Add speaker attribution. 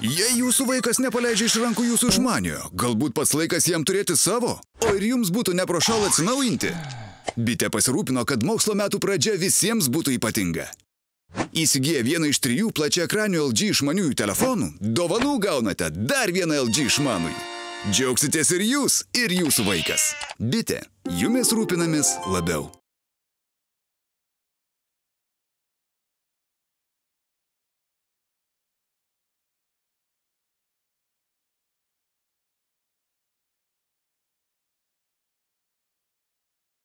Speaker 1: Jei jūsų vaikas nepaleidžia iš rankų jūsų išmaniojo, galbūt pats laikas jam turėti savo, o ir jums būtų neprošal atsinaujinti. Bitė pasirūpino, kad mokslo metų pradžia visiems būtų ypatinga. Įsigiję vieną iš trijų plačia ekranių LG išmaniųjų telefonų, dovanų gaunate dar vieną LG išmanųjį. Džiaugsitės ir jūs, ir jūsų vaikas. Bitė, jumis rūpinamis labiau.